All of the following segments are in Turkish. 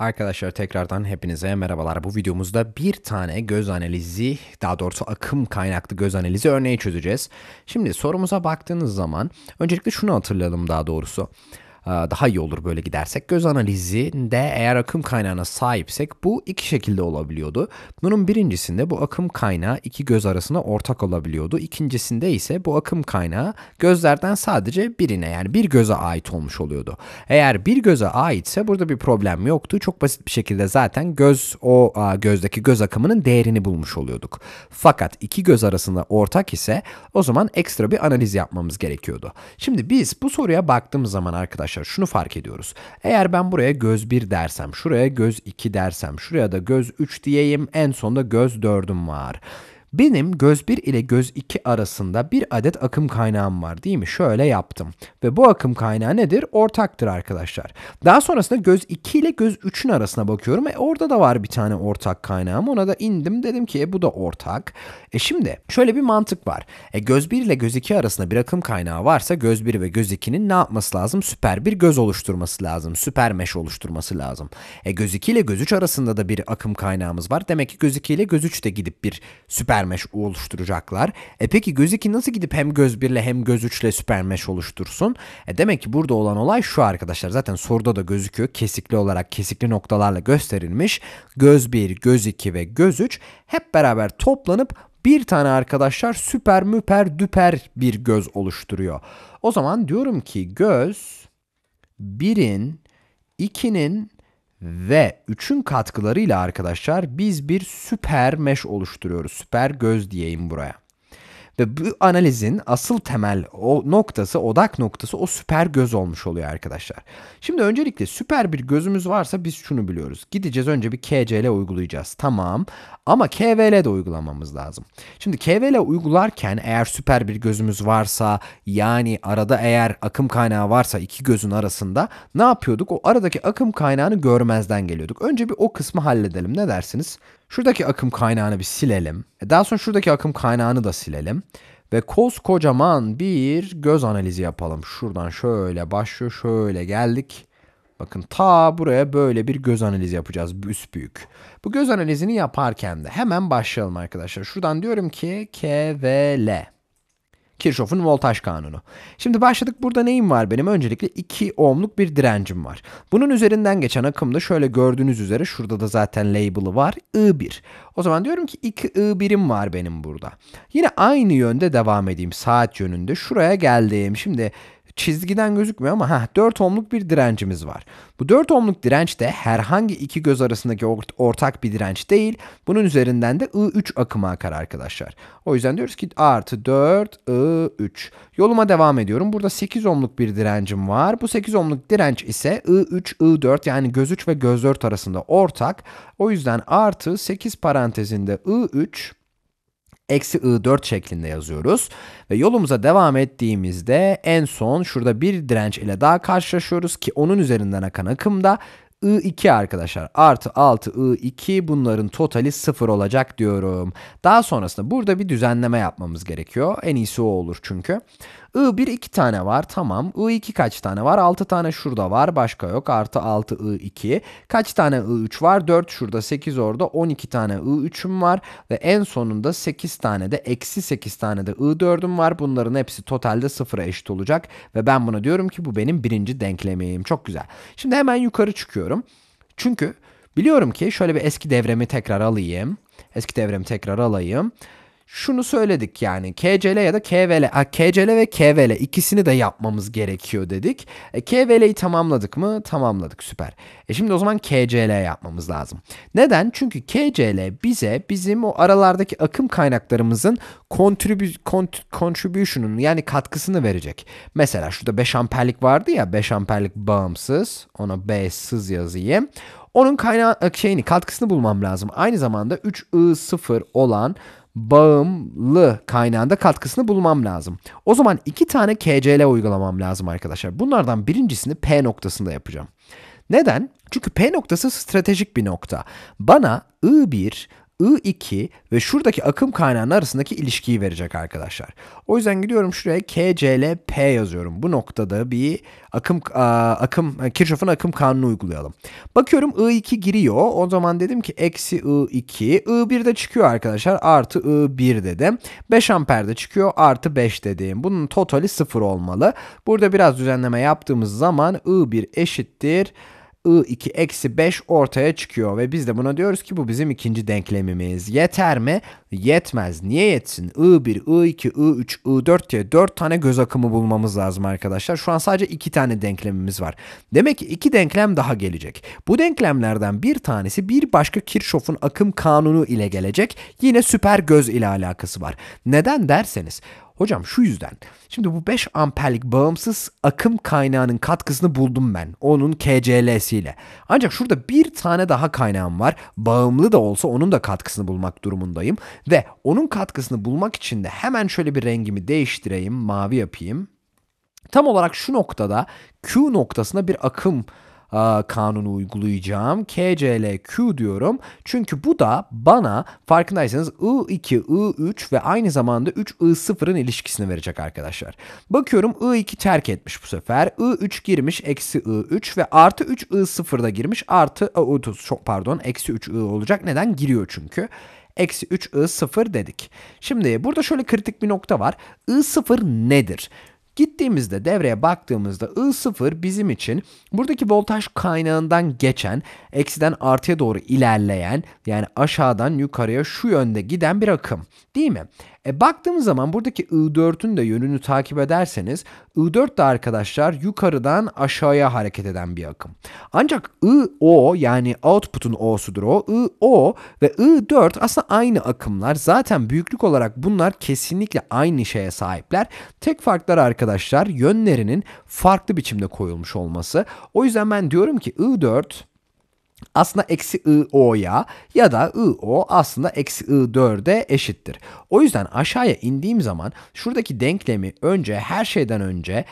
Arkadaşlar tekrardan hepinize merhabalar. Bu videomuzda bir tane göz analizi, daha doğrusu akım kaynaklı göz analizi örneği çözeceğiz. Şimdi sorumuza baktığınız zaman öncelikle şunu hatırlayalım daha doğrusu. Ee, daha iyi olur böyle gidersek. Göz analizinde eğer akım kaynağına sahipsek bu iki şekilde olabiliyordu. Bunun birincisinde bu akım kaynağı iki göz arasında ortak olabiliyordu. İkincisinde ise bu akım kaynağı gözlerden sadece birine yani bir göze ait olmuş oluyordu. Eğer bir göze aitse burada bir problem yoktu. Çok basit bir şekilde zaten göz o gözdeki göz akımının değerini bulmuş oluyorduk. Fakat iki göz arasında ortak ise o zaman ekstra bir analiz yapmamız gerekiyordu. Şimdi biz bu soruya baktığımız zaman arkadaşlar arkadaşlar şunu fark ediyoruz. Eğer ben buraya göz 1 dersem, şuraya göz 2 dersem, şuraya da göz 3 diyeyim. En sonda göz 4'üm var. Benim göz 1 ile göz 2 arasında bir adet akım kaynağım var değil mi? Şöyle yaptım. Ve bu akım kaynağı nedir? Ortaktır arkadaşlar. Daha sonrasında göz 2 ile göz 3'ün arasına bakıyorum. E orada da var bir tane ortak kaynağım. Ona da indim. Dedim ki e bu da ortak. E şimdi şöyle bir mantık var. E göz 1 ile göz 2 arasında bir akım kaynağı varsa göz 1 ve göz 2'nin ne yapması lazım? Süper bir göz oluşturması lazım. Süper meş oluşturması lazım. E göz 2 ile göz 3 arasında da bir akım kaynağımız var. Demek ki göz 2 ile göz 3 de gidip bir süper Süpermeş oluşturacaklar. E peki göz 2 nasıl gidip hem göz 1 ile hem göz 3 ile Süpermeş oluştursun? E demek ki burada olan olay şu arkadaşlar. Zaten soruda da gözüküyor. Kesikli olarak kesikli noktalarla gösterilmiş. Göz 1, göz 2 ve göz 3 hep beraber toplanıp bir tane arkadaşlar süper müper düper bir göz oluşturuyor. O zaman diyorum ki göz 1'in, 2'nin ve üçün katkılarıyla arkadaşlar biz bir süper mesh oluşturuyoruz. Süper göz diyeyim buraya. Ve bu analizin asıl temel o noktası, odak noktası o süper göz olmuş oluyor arkadaşlar. Şimdi öncelikle süper bir gözümüz varsa biz şunu biliyoruz. Gideceğiz önce bir KCL uygulayacağız. Tamam. Ama KVL de uygulamamız lazım. Şimdi KVL uygularken eğer süper bir gözümüz varsa yani arada eğer akım kaynağı varsa iki gözün arasında ne yapıyorduk? O aradaki akım kaynağını görmezden geliyorduk. Önce bir o kısmı halledelim. Ne dersiniz? Şuradaki akım kaynağını bir silelim. E, daha sonra şuradaki akım kaynağını da silelim. Ve koskocaman bir göz analizi yapalım. Şuradan şöyle başlıyor. Şöyle geldik. Bakın ta buraya böyle bir göz analizi yapacağız. Büs büyük. Bu göz analizini yaparken de hemen başlayalım arkadaşlar. Şuradan diyorum ki KVL. Kirchhoff'un voltaj kanunu. Şimdi başladık burada neyim var benim? Öncelikle 2 ohmluk bir direncim var. Bunun üzerinden geçen akımda şöyle gördüğünüz üzere şurada da zaten label'ı var. I1. O zaman diyorum ki 2 I1'im var benim burada. Yine aynı yönde devam edeyim. Saat yönünde şuraya geldim. Şimdi çizgiden gözükmüyor ama ha 4 ohmluk bir direncimiz var. Bu 4 ohmluk direnç de herhangi iki göz arasındaki ortak bir direnç değil. Bunun üzerinden de I3 akımı akar arkadaşlar. O yüzden diyoruz ki artı 4 I3. Yoluma devam ediyorum. Burada 8 ohmluk bir direncim var. Bu 8 ohmluk direnç ise I3 I4 yani göz 3 ve göz 4 arasında ortak. O yüzden artı 8 parantezinde I3 eksi I4 şeklinde yazıyoruz. Ve yolumuza devam ettiğimizde en son şurada bir direnç ile daha karşılaşıyoruz ki onun üzerinden akan akımda I2 arkadaşlar artı 6 I2 bunların totali 0 olacak diyorum. Daha sonrasında burada bir düzenleme yapmamız gerekiyor. En iyisi o olur çünkü. I1 2 tane var tamam. I2 kaç tane var? 6 tane şurada var başka yok. Artı 6 I2. Kaç tane I3 var? 4 şurada 8 orada 12 tane I3'üm var. Ve en sonunda 8 tane de eksi 8 tane de I4'üm var. Bunların hepsi totalde sıfıra eşit olacak. Ve ben buna diyorum ki bu benim birinci denklemim. Çok güzel. Şimdi hemen yukarı çıkıyorum. Çünkü biliyorum ki şöyle bir eski devremi tekrar alayım. Eski devremi tekrar alayım şunu söyledik yani KCL ya da KVL, a, KCL ve KVL ikisini de yapmamız gerekiyor dedik. E, KVL'yi tamamladık mı? Tamamladık süper. E şimdi o zaman KCL yapmamız lazım. Neden? Çünkü KCL bize bizim o aralardaki akım kaynaklarımızın contribution'un yani katkısını verecek. Mesela şurada 5 amperlik vardı ya 5 amperlik bağımsız ona B sız yazayım. Onun kaynağı e, şeyini katkısını bulmam lazım. Aynı zamanda 3I0 olan bağımlı kaynağında katkısını bulmam lazım. O zaman iki tane KCL uygulamam lazım arkadaşlar. Bunlardan birincisini P noktasında yapacağım. Neden? Çünkü P noktası stratejik bir nokta. Bana I1, I2 ve şuradaki akım kaynağının arasındaki ilişkiyi verecek arkadaşlar. O yüzden gidiyorum şuraya KCLP yazıyorum. Bu noktada bir akım akım Kirchhoff'un akım kanunu uygulayalım. Bakıyorum I2 giriyor. O zaman dedim ki eksi I2. I1 de çıkıyor arkadaşlar. Artı I1 dedim. 5 amper de çıkıyor. Artı 5 dediğim. Bunun totali 0 olmalı. Burada biraz düzenleme yaptığımız zaman I1 eşittir i2 eksi 5 ortaya çıkıyor ve biz de buna diyoruz ki bu bizim ikinci denklemimiz. Yeter mi? Yetmez. Niye yetsin? i1, i2, i3, i4 diye 4 tane göz akımı bulmamız lazım arkadaşlar. Şu an sadece 2 tane denklemimiz var. Demek ki 2 denklem daha gelecek. Bu denklemlerden bir tanesi bir başka Kirchhoff'un akım kanunu ile gelecek. Yine süper göz ile alakası var. Neden derseniz Hocam şu yüzden. Şimdi bu 5 amperlik bağımsız akım kaynağının katkısını buldum ben. Onun KCL'siyle. Ancak şurada bir tane daha kaynağım var. Bağımlı da olsa onun da katkısını bulmak durumundayım. Ve onun katkısını bulmak için de hemen şöyle bir rengimi değiştireyim. Mavi yapayım. Tam olarak şu noktada Q noktasına bir akım kanunu uygulayacağım. KCLQ diyorum. Çünkü bu da bana farkındaysanız I2, I3 ve aynı zamanda 3 I0'ın ilişkisini verecek arkadaşlar. Bakıyorum I2 terk etmiş bu sefer. I3 girmiş eksi I3 ve artı 3 I0 da girmiş artı e, çok pardon eksi 3 I olacak. Neden? Giriyor çünkü eksi 3 I0 dedik. Şimdi burada şöyle kritik bir nokta var. I0 nedir? Gittiğimizde devreye baktığımızda I0 bizim için buradaki voltaj kaynağından geçen, eksiden artıya doğru ilerleyen yani aşağıdan yukarıya şu yönde giden bir akım değil mi? E baktığımız zaman buradaki I4'ün de yönünü takip ederseniz I4 de arkadaşlar yukarıdan aşağıya hareket eden bir akım. Ancak IO yani output'un O'sudur o. IO ve I4 aslında aynı akımlar. Zaten büyüklük olarak bunlar kesinlikle aynı şeye sahipler. Tek farklar arkadaşlar yönlerinin farklı biçimde koyulmuş olması. O yüzden ben diyorum ki I4 aslında eksi i o'ya ya da i o aslında eksi i 4'e eşittir. O yüzden aşağıya indiğim zaman şuradaki denklemi önce her şeyden önce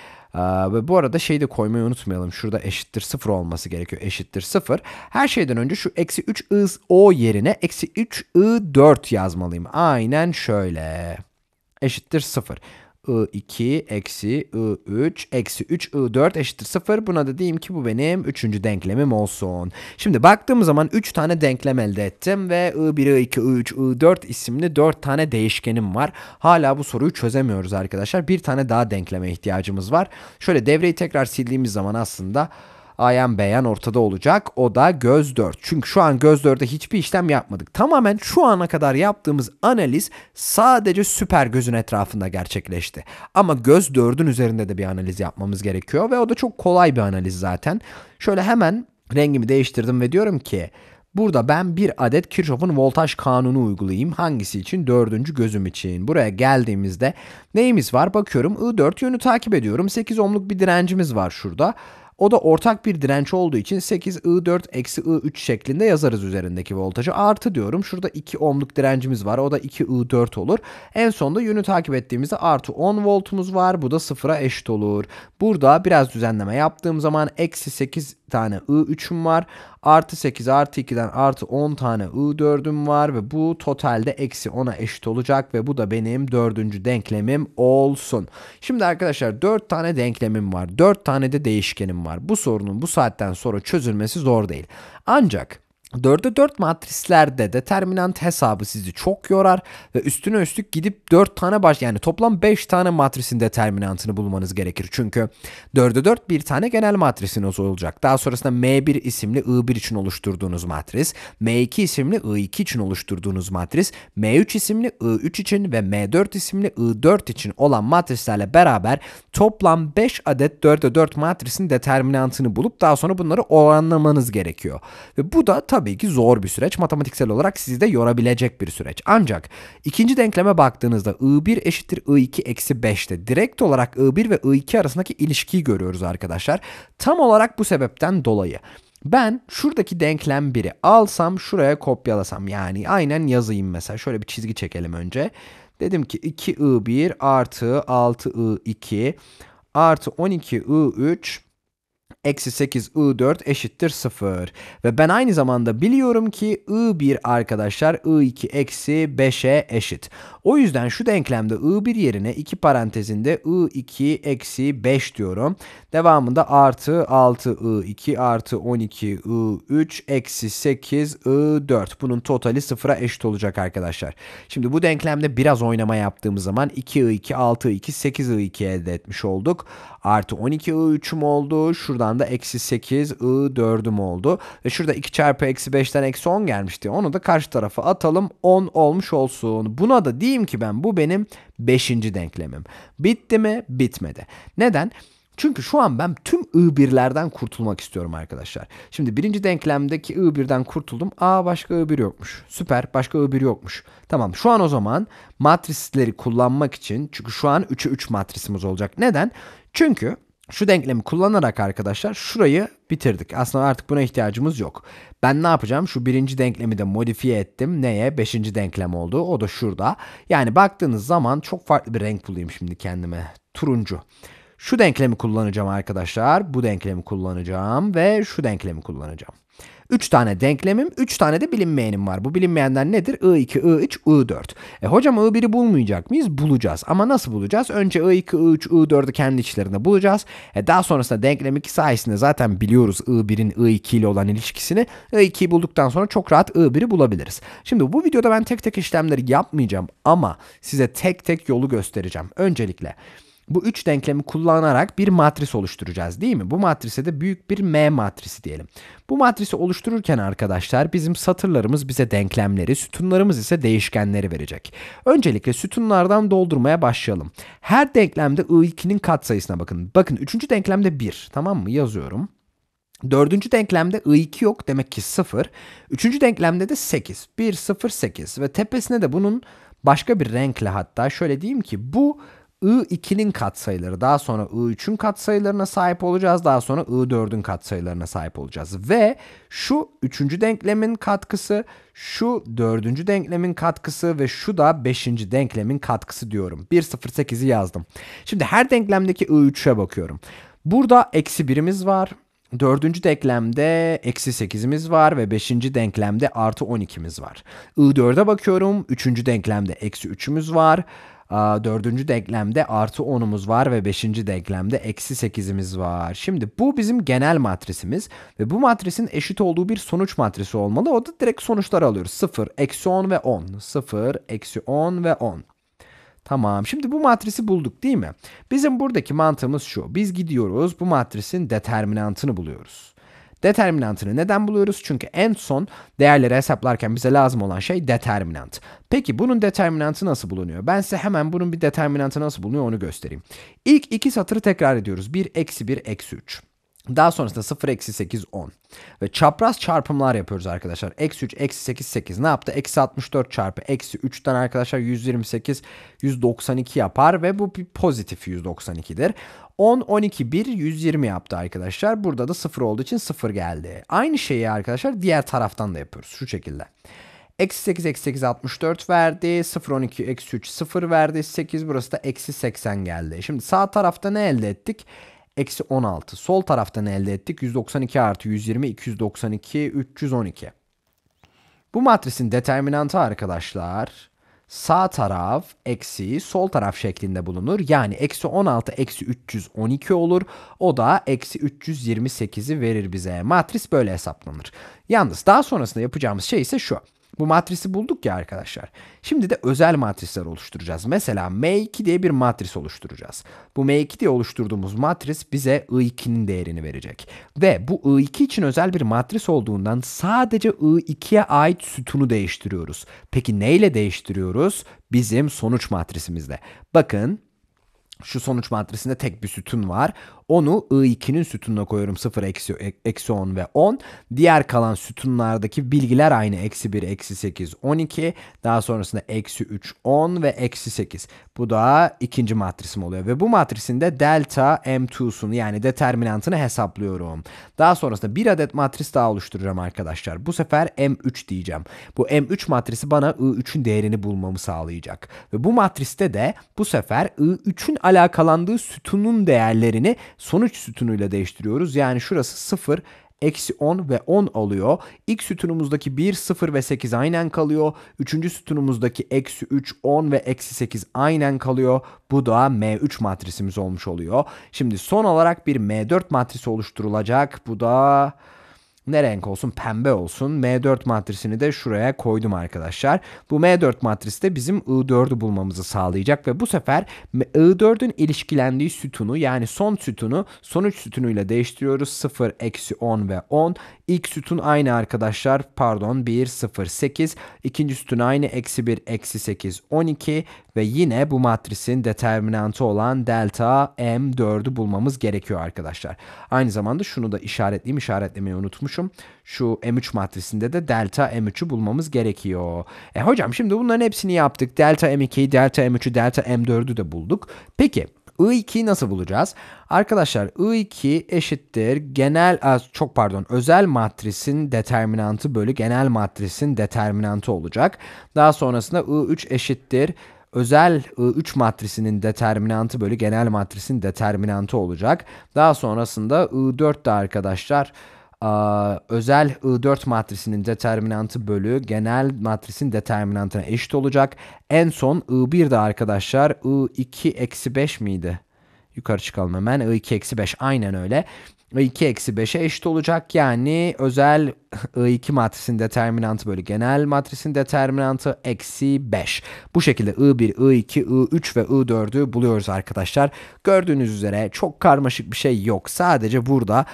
ve bu arada şeyi de koymayı unutmayalım. Şurada eşittir 0 olması gerekiyor. Eşittir 0. Her şeyden önce şu eksi 3 i o yerine eksi 3 i 4 yazmalıyım. Aynen şöyle. Eşittir 0. I2 eksi I3 eksi 3 I4 eşittir 0. Buna da diyeyim ki bu benim 3. denklemim olsun. Şimdi baktığım zaman 3 tane denklem elde ettim ve I1, I2, I3, I4 isimli 4 tane değişkenim var. Hala bu soruyu çözemiyoruz arkadaşlar. Bir tane daha denkleme ihtiyacımız var. Şöyle devreyi tekrar sildiğimiz zaman aslında ayan beyan ortada olacak. O da göz 4. Çünkü şu an göz 4'e hiçbir işlem yapmadık. Tamamen şu ana kadar yaptığımız analiz sadece süper gözün etrafında gerçekleşti. Ama göz 4'ün üzerinde de bir analiz yapmamız gerekiyor ve o da çok kolay bir analiz zaten. Şöyle hemen rengimi değiştirdim ve diyorum ki Burada ben bir adet Kirchhoff'un voltaj kanunu uygulayayım. Hangisi için? Dördüncü gözüm için. Buraya geldiğimizde neyimiz var? Bakıyorum I4 yönü takip ediyorum. 8 ohmluk bir direncimiz var şurada. O da ortak bir direnç olduğu için 8I4 eksi I3 şeklinde yazarız üzerindeki voltajı. Artı diyorum şurada 2 ohmluk direncimiz var. O da 2I4 olur. En sonda yönü takip ettiğimizde artı 10 voltumuz var. Bu da sıfıra eşit olur. Burada biraz düzenleme yaptığım zaman eksi 8 tane I3'üm var. Artı 8 artı 2'den artı 10 tane I4'üm var ve bu totalde eksi 10'a eşit olacak ve bu da benim dördüncü denklemim olsun. Şimdi arkadaşlar 4 tane denklemim var. 4 tane de değişkenim var var. Bu sorunun bu saatten sonra çözülmesi zor değil. Ancak 4'e 4 matrislerde determinant hesabı sizi çok yorar ve üstüne üstlük gidip 4 tane baş yani toplam 5 tane matrisin determinantını bulmanız gerekir. Çünkü 4'e 4 bir tane genel matrisiniz olacak. Daha sonrasında M1 isimli I1 için oluşturduğunuz matris, M2 isimli I2 için oluşturduğunuz matris, M3 isimli I3 için ve M4 isimli I4 için olan matrislerle beraber toplam 5 adet 4'e 4 matrisin determinantını bulup daha sonra bunları oranlamanız gerekiyor. Ve bu da tabii ki zor bir süreç. Matematiksel olarak sizi de yorabilecek bir süreç. Ancak ikinci denkleme baktığınızda I1 eşittir I2 eksi 5'te direkt olarak I1 ve I2 arasındaki ilişkiyi görüyoruz arkadaşlar. Tam olarak bu sebepten dolayı ben şuradaki denklem 1'i alsam şuraya kopyalasam yani aynen yazayım mesela şöyle bir çizgi çekelim önce. Dedim ki 2i1 artı 6i2 artı 12i3 eksi 8 i4 eşittir 0. Ve ben aynı zamanda biliyorum ki i1 arkadaşlar i2 eksi 5'e eşit. O yüzden şu denklemde i1 yerine iki parantezinde i2 eksi 5 diyorum. Devamında artı 6 i2 artı 12 i3 eksi 8 i4. Bunun totali 0'a eşit olacak arkadaşlar. Şimdi bu denklemde biraz oynama yaptığımız zaman 2 i2 6 i2 8 i2 elde etmiş olduk. Artı 12 i3'üm oldu. Şuradan anda eksi 8 i 4'üm oldu. Ve şurada 2 çarpı eksi 5'ten eksi 10 gelmişti. Onu da karşı tarafa atalım 10 olmuş olsun. Buna da diyeyim ki ben bu benim 5. denklemim. Bitti mi? Bitmedi. Neden? Çünkü şu an ben tüm I1'lerden kurtulmak istiyorum arkadaşlar. Şimdi birinci denklemdeki I1'den kurtuldum. Aa başka I1 yokmuş. Süper başka I1 yokmuş. Tamam şu an o zaman matrisleri kullanmak için çünkü şu an 3'e 3 matrisimiz olacak. Neden? Çünkü şu denklemi kullanarak arkadaşlar şurayı bitirdik. Aslında artık buna ihtiyacımız yok. Ben ne yapacağım? Şu birinci denklemi de modifiye ettim. Neye? Beşinci denklem oldu. O da şurada. Yani baktığınız zaman çok farklı bir renk bulayım şimdi kendime. Turuncu. Şu denklemi kullanacağım arkadaşlar. Bu denklemi kullanacağım ve şu denklemi kullanacağım. 3 tane denklemim, 3 tane de bilinmeyenim var. Bu bilinmeyenler nedir? I2, I3, I4. E hocam I1'i bulmayacak mıyız? Bulacağız. Ama nasıl bulacağız? Önce I2, I3, I4'ü kendi içlerinde bulacağız. E daha sonrasında denklem 2 sayesinde zaten biliyoruz I1'in I2 ile olan ilişkisini. I2'yi bulduktan sonra çok rahat I1'i bulabiliriz. Şimdi bu videoda ben tek tek işlemleri yapmayacağım ama size tek tek yolu göstereceğim. Öncelikle bu üç denklemi kullanarak bir matris oluşturacağız değil mi? Bu matrise de büyük bir M matrisi diyelim. Bu matrisi oluştururken arkadaşlar bizim satırlarımız bize denklemleri, sütunlarımız ise değişkenleri verecek. Öncelikle sütunlardan doldurmaya başlayalım. Her denklemde I2'nin katsayısına bakın. Bakın üçüncü denklemde 1 tamam mı yazıyorum. Dördüncü denklemde i2 yok demek ki 0. Üçüncü denklemde de 8. 1, 0, 8 ve tepesine de bunun başka bir renkle hatta şöyle diyeyim ki bu I2'nin katsayıları daha sonra I3'ün katsayılarına sahip olacağız. Daha sonra I4'ün katsayılarına sahip olacağız. Ve şu üçüncü denklemin katkısı, şu dördüncü denklemin katkısı ve şu da beşinci denklemin katkısı diyorum. 1.08'i yazdım. Şimdi her denklemdeki I3'e bakıyorum. Burada eksi birimiz var. Dördüncü denklemde eksi sekizimiz var ve beşinci denklemde artı on ikimiz var. I4'e bakıyorum. Üçüncü denklemde eksi üçümüz var dördüncü denklemde artı 10'umuz var ve beşinci denklemde eksi 8'imiz var. Şimdi bu bizim genel matrisimiz ve bu matrisin eşit olduğu bir sonuç matrisi olmalı. O da direkt sonuçlar alıyoruz. 0, eksi 10 ve 10. 0, eksi 10 ve 10. Tamam şimdi bu matrisi bulduk değil mi? Bizim buradaki mantığımız şu. Biz gidiyoruz bu matrisin determinantını buluyoruz. Determinantını neden buluyoruz? Çünkü en son değerleri hesaplarken bize lazım olan şey determinant. Peki bunun determinantı nasıl bulunuyor? Ben size hemen bunun bir determinantı nasıl bulunuyor onu göstereyim. İlk iki satırı tekrar ediyoruz. 1, eksi 1, eksi 3. Daha sonrasında 0 eksi 8 10. Ve çapraz çarpımlar yapıyoruz arkadaşlar. Eksi 3 eksi 8 8 ne yaptı? Eksi 64 çarpı eksi 3'ten arkadaşlar 128 192 yapar ve bu bir pozitif 192'dir. 10 12 1 120 yaptı arkadaşlar. Burada da 0 olduğu için 0 geldi. Aynı şeyi arkadaşlar diğer taraftan da yapıyoruz şu şekilde. Eksi 8 eksi 8 64 verdi. 0 12 eksi 3 0 verdi. 8 burası da eksi 80 geldi. Şimdi sağ tarafta ne elde ettik? eksi 16. Sol taraftan elde ettik. 192 artı 120 292 312. Bu matrisin determinantı arkadaşlar sağ taraf eksi sol taraf şeklinde bulunur. Yani eksi 16 eksi 312 olur. O da eksi 328'i verir bize. Matris böyle hesaplanır. Yalnız daha sonrasında yapacağımız şey ise şu. Bu matrisi bulduk ya arkadaşlar. Şimdi de özel matrisler oluşturacağız. Mesela M2 diye bir matris oluşturacağız. Bu M2 diye oluşturduğumuz matris bize I2'nin değerini verecek. Ve bu I2 için özel bir matris olduğundan sadece I2'ye ait sütunu değiştiriyoruz. Peki neyle değiştiriyoruz? Bizim sonuç matrisimizle. Bakın şu sonuç matrisinde tek bir sütun var. Onu I2'nin sütununa koyuyorum 0 eksi, e, eksi 10 ve 10. Diğer kalan sütunlardaki bilgiler aynı. Eksi 1, eksi 8, 12. Daha sonrasında eksi 3, 10 ve eksi 8. Bu da ikinci matrisim oluyor. Ve bu matrisinde delta M2'sunu yani determinantını hesaplıyorum. Daha sonrasında bir adet matris daha oluşturacağım arkadaşlar. Bu sefer M3 diyeceğim. Bu M3 matrisi bana I3'ün değerini bulmamı sağlayacak. Ve bu matriste de bu sefer I3'ün alakalandığı sütunun değerlerini sonuç sütunuyla değiştiriyoruz. Yani şurası 0, eksi 10 ve 10 alıyor. İlk sütunumuzdaki 1, 0 ve 8 aynen kalıyor. Üçüncü sütunumuzdaki eksi 3, 10 ve eksi 8 aynen kalıyor. Bu da M3 matrisimiz olmuş oluyor. Şimdi son olarak bir M4 matrisi oluşturulacak. Bu da ne renk olsun pembe olsun M4 matrisini de şuraya koydum arkadaşlar. Bu M4 matrisi de bizim I4'ü bulmamızı sağlayacak ve bu sefer I4'ün ilişkilendiği sütunu yani son sütunu sonuç sütunuyla değiştiriyoruz. 0, eksi 10 ve 10. İlk sütun aynı arkadaşlar pardon 1, 0, 8. İkinci sütun aynı eksi 1, eksi 8, 12 ve yine bu matrisin determinantı olan delta M4'ü bulmamız gerekiyor arkadaşlar. Aynı zamanda şunu da işaretleyeyim işaretlemeyi unutmuş bulmuşum. Şu M3 matrisinde de delta M3'ü bulmamız gerekiyor. E hocam şimdi bunların hepsini yaptık. Delta M2'yi, delta M3'ü, delta M4'ü de bulduk. Peki I2'yi nasıl bulacağız? Arkadaşlar I2 eşittir genel çok pardon özel matrisin determinantı bölü genel matrisin determinantı olacak. Daha sonrasında I3 eşittir özel I3 matrisinin determinantı bölü genel matrisin determinantı olacak. Daha sonrasında I4 de arkadaşlar özel I4 matrisinin determinantı bölü genel matrisin determinantına eşit olacak. En son I1'de arkadaşlar I2 eksi 5 miydi? Yukarı çıkalım hemen. I2 eksi 5 aynen öyle. I2 eksi 5'e eşit olacak. Yani özel I2 matrisin determinantı bölü genel matrisin determinantı eksi 5. Bu şekilde I1, I2, I3 ve I4'ü buluyoruz arkadaşlar. Gördüğünüz üzere çok karmaşık bir şey yok. Sadece burada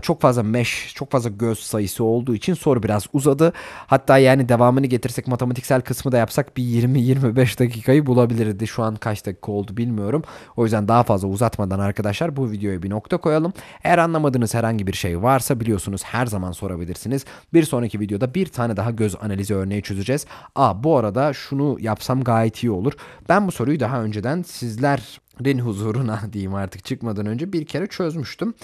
çok fazla mesh, çok fazla göz sayısı olduğu için soru biraz uzadı. Hatta yani devamını getirsek matematiksel kısmı da yapsak bir 20-25 dakikayı bulabilirdi. Şu an kaç dakika oldu bilmiyorum. O yüzden daha fazla uzatmadan arkadaşlar bu videoya bir nokta koyalım. Eğer anlamadığınız herhangi bir şey varsa biliyorsunuz her zaman sorabilirsiniz olabilirsiniz. Bir sonraki videoda bir tane daha göz analizi örneği çözeceğiz. Aa bu arada şunu yapsam gayet iyi olur. Ben bu soruyu daha önceden sizler Rin huzuruna diyeyim artık çıkmadan önce bir kere çözmüştüm.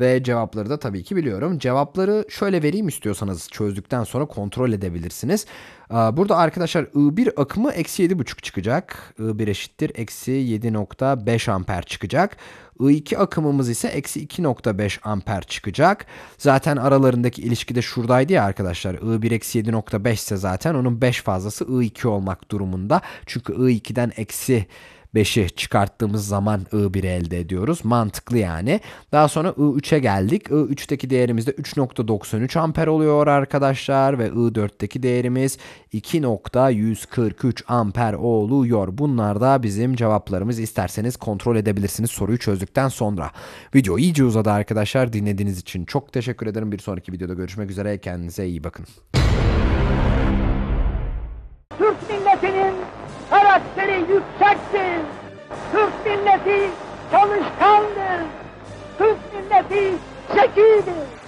Ve cevapları da tabii ki biliyorum. Cevapları şöyle vereyim istiyorsanız çözdükten sonra kontrol edebilirsiniz. Burada arkadaşlar I1 akımı eksi 7.5 çıkacak. I1 eşittir eksi 7.5 amper çıkacak. I2 akımımız ise eksi 2.5 amper çıkacak. Zaten aralarındaki ilişki de şuradaydı ya arkadaşlar. I1 eksi 7.5 ise zaten onun 5 fazlası I2 olmak durumunda. Çünkü I2'den eksi 5'i çıkarttığımız zaman I1 elde ediyoruz. Mantıklı yani. Daha sonra I3'e geldik. I3'teki değerimiz de 3.93 amper oluyor arkadaşlar ve I4'teki değerimiz 2.143 amper oluyor. Bunlar da bizim cevaplarımız. İsterseniz kontrol edebilirsiniz soruyu çözdükten sonra. Video iyice uzadı arkadaşlar. Dinlediğiniz için çok teşekkür ederim. Bir sonraki videoda görüşmek üzere. Kendinize iyi bakın. Türk milletinin karakteri yüksektir milleti çalışkandır. Türk milleti zekidir.